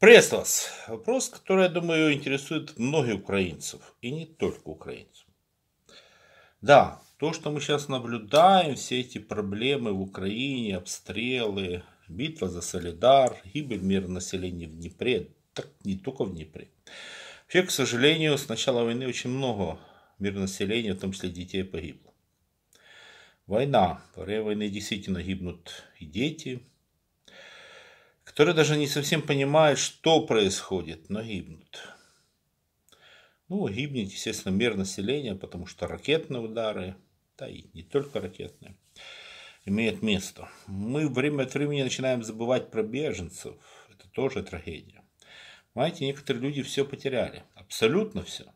Приветствую вас. Вопрос, который, я думаю, интересует многих украинцев, и не только украинцев. Да, то, что мы сейчас наблюдаем, все эти проблемы в Украине, обстрелы, битва за Солидар, гибель мирного населения в Днепре, так не только в Днепре. Вообще, к сожалению, с начала войны очень много мир населения, в том числе детей, погибло. Война. Во время войны действительно гибнут и дети, которые даже не совсем понимают, что происходит, но гибнут. Ну, гибнет, естественно, мир населения, потому что ракетные удары, да и не только ракетные, имеют место. Мы время от времени начинаем забывать про беженцев. Это тоже трагедия. Понимаете, некоторые люди все потеряли. Абсолютно все.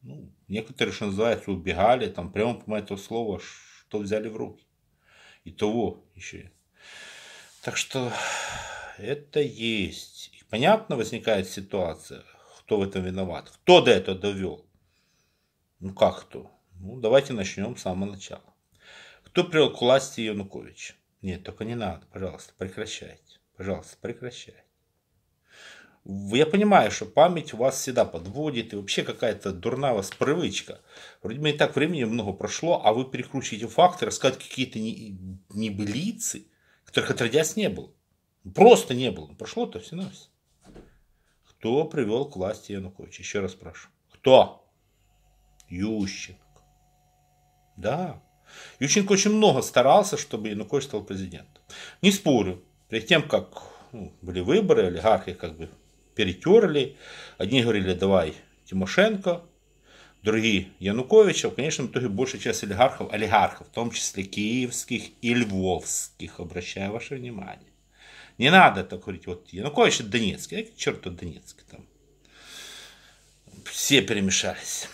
Ну, некоторые, что называется, убегали, там прямо по этого слова, что взяли в руки. И того еще. Так что это есть. И понятно возникает ситуация, кто в этом виноват, кто до этого довел. Ну как кто? Ну давайте начнем с самого начала. Кто привел к власти Янукович? Нет, только не надо, пожалуйста, прекращайте. Пожалуйста, прекращайте. Я понимаю, что память у вас всегда подводит, и вообще какая-то дурная у вас привычка. Вроде бы и так времени много прошло, а вы перекручиваете факты, рассказываете какие-то небылицы, которых отродясь не было. Просто не было. Прошло-то все навсего. Кто привел к власти Януковича? Еще раз спрашиваю. Кто? Ющенко. Да. Ющенко очень много старался, чтобы Янукович стал президентом. Не спорю. Перед тем, как ну, были выборы, олигархи как бы перетерли. Одни говорили, давай Тимошенко, другие Януковича. В конечном итоге большая часть олигархов, олигархов, в том числе киевских и львовских, обращаю ваше внимание. Не надо так говорить, вот Янукович это Донецк. Я, черт черту Донецкий там. Все перемешались.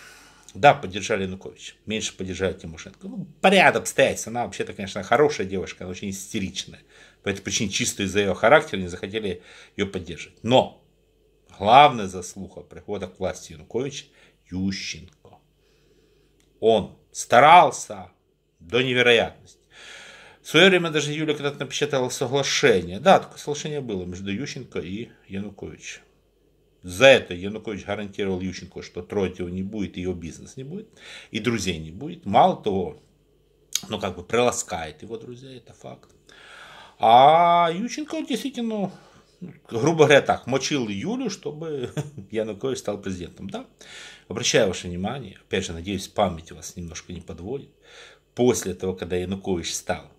Да, поддержали Янукович, меньше поддержали Тимошенко. Ну, порядок обстоятельств. Она вообще-то, конечно, хорошая девушка, она очень истеричная. По этой причине чисто из-за ее характера не захотели ее поддерживать. Но главная заслуга прихода к власти Януковича Ющенко. Он старался до невероятности. В свое время даже Юля когда-то напечатала соглашение. Да, такое соглашение было между Ющенко и Януковичем. За это Янукович гарантировал Ющенко, что троить не будет, его бизнес не будет, и друзей не будет. Мало того, ну как бы приласкает его друзей, это факт. А Ющенко действительно, ну, грубо говоря так, мочил Юлю, чтобы Янукович стал президентом. Да? Обращаю ваше внимание, опять же, надеюсь, память вас немножко не подводит. После того, когда Янукович стал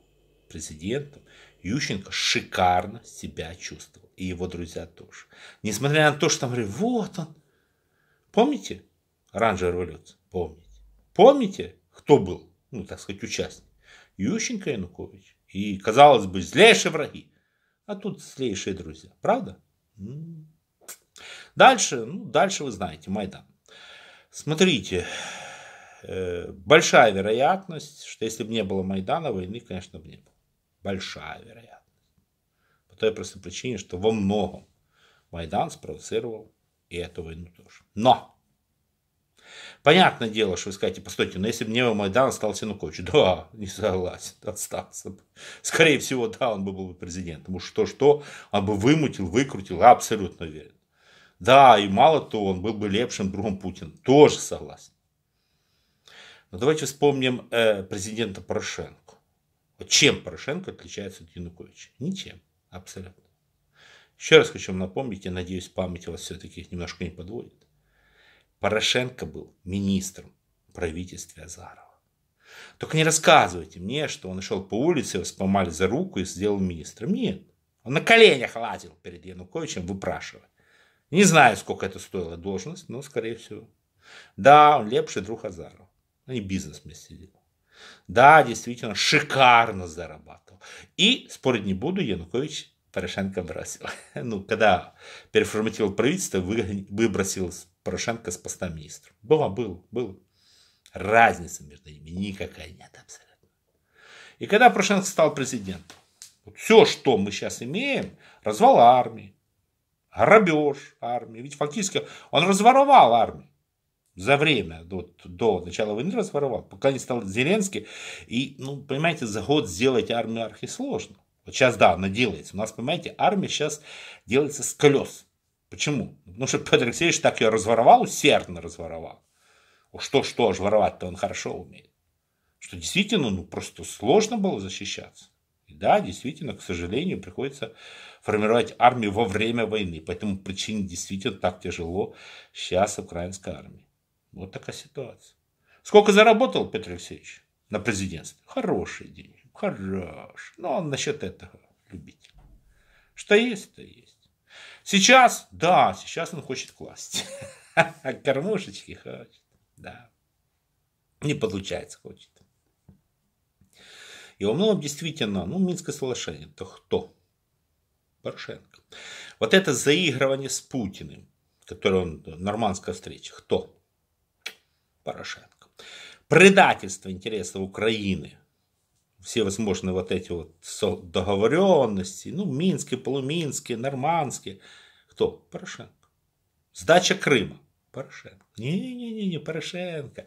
президентом, Ющенко шикарно себя чувствовал. И его друзья тоже. Несмотря на то, что там говорили, вот он. Помните оранжевая революция? Помните. Помните, кто был, ну, так сказать, участник? Ющенко и Янукович. И, казалось бы, злейшие враги. А тут злейшие друзья. Правда? Дальше, ну, дальше вы знаете, Майдан. Смотрите, э, большая вероятность, что если бы не было Майдана, войны, конечно, бы не было большая вероятность. По той простой причине, что во многом Майдан спровоцировал и эту войну тоже. Но! Понятное дело, что вы скажете, постойте, но если бы не Майдан остался Янукович, да, не согласен, остался бы. Скорее всего, да, он бы был бы президентом. Уж что-что, он а бы вымутил, выкрутил, абсолютно уверен. Да, и мало того, он был бы лепшим другом Путин, тоже согласен. Но давайте вспомним э, президента Порошенко. Вот чем Порошенко отличается от Януковича? Ничем, абсолютно. Еще раз хочу вам напомнить, я надеюсь, память вас все-таки немножко не подводит. Порошенко был министром правительства Азарова. Только не рассказывайте мне, что он шел по улице, его спомали за руку и сделал министром. Нет. Он на коленях лазил перед Януковичем, выпрашивая. Не знаю, сколько это стоило должность, но, скорее всего. Да, он лепший друг Азарова. Они бизнес вместе делали. Да, действительно, шикарно зарабатывал. И, спорить не буду, Янукович Порошенко бросил. Ну, когда переформатировал правительство, выбросил Порошенко с поста министра. Было, было, было. Разницы между ними никакая нет абсолютно. И когда Порошенко стал президентом, все, что мы сейчас имеем, развал армии, грабеж армии. Ведь фактически он разворовал армию за время вот, до начала войны разворовал, пока не стал Зеленский. И, ну, понимаете, за год сделать армию архи сложно. Вот сейчас, да, она делается. У нас, понимаете, армия сейчас делается с колес. Почему? Ну что Петр Алексеевич так ее разворовал, усердно разворовал. Что-что, ж воровать-то он хорошо умеет. Что действительно, ну, просто сложно было защищаться. И да, действительно, к сожалению, приходится формировать армию во время войны. Поэтому причине действительно так тяжело сейчас украинской армии. Вот такая ситуация. Сколько заработал Петр Алексеевич на президентстве? Хорошие деньги. Хорош. Но ну, он а насчет этого любитель. Что есть, то есть. Сейчас, да, сейчас он хочет класть. Кормушечки хочет. Да. Не получается, хочет. И во многом действительно, ну, Минское соглашение, то кто? Порошенко. Вот это заигрывание с Путиным, которое он, нормандская встреча, кто? Порошенко. Предательство интересов Украины. Все возможные вот эти вот договоренности, ну, Минские, Полуминские, Нормандские. Кто? Порошенко. Сдача Крыма. Порошенко. Не-не-не, Порошенко.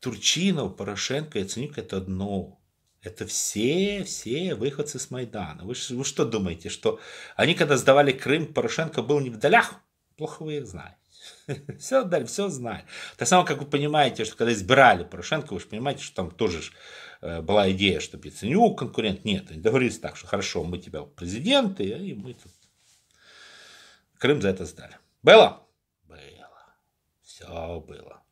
Турчинов, Порошенко, Яценюк это одно. Это все, все выходцы с Майдана. Вы, вы что думаете, что они когда сдавали Крым, Порошенко был не в долях? Плохо вы их знаете. Все дали, все знали. Так само, как вы понимаете, что когда избирали Порошенко, вы же понимаете, что там тоже ж, э, была идея, что Яценюк конкурент. Нет, они договорились так, что хорошо, мы тебя президенты, и мы тут Крым за это сдали. Было? Было. Все было.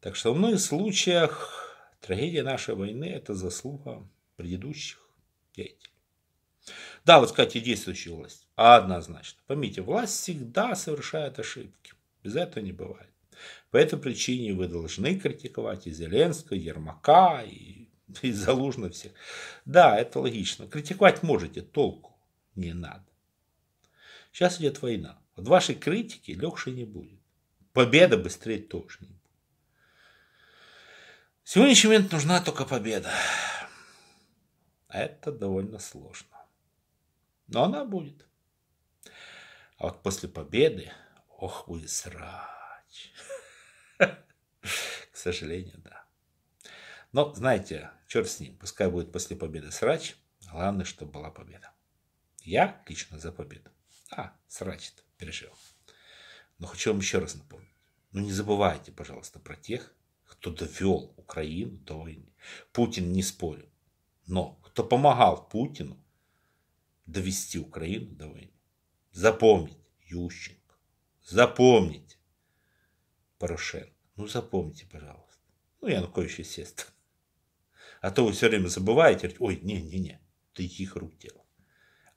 Так что в многих случаях трагедия нашей войны – это заслуга предыдущих деятелей. Да, вот, кстати, действующая власть. А однозначно. Помните, власть всегда совершает ошибки. Без этого не бывает. По этой причине вы должны критиковать и Зеленского, и Ермака, и, и Залужно всех. Да, это логично. Критиковать можете, толку не надо. Сейчас идет война. От вашей критики легче не будет. Победа быстрее тоже не будет. В сегодняшний момент нужна только победа. А это довольно сложно. Но она будет. А вот после победы, ох, будет срач. К сожалению, да. Но, знаете, черт с ним, пускай будет после победы срач, главное, чтобы была победа. Я лично за победу. А, срач пережил. Но хочу вам еще раз напомнить. Ну не забывайте, пожалуйста, про тех, кто довел Украину до войны. Путин не спорил. Но кто помогал Путину довести Украину до войны. Запомнить Ющенко, запомнить Порошенко. Ну, запомните, пожалуйста. Ну, Янукович, естественно. А то вы все время забываете, ой, не-не-не, это их рук дело.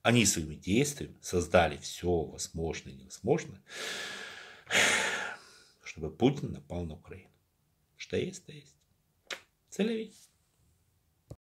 Они своими действиями создали все возможное и невозможное, чтобы Путин напал на Украину. Что есть, то есть. Целевить.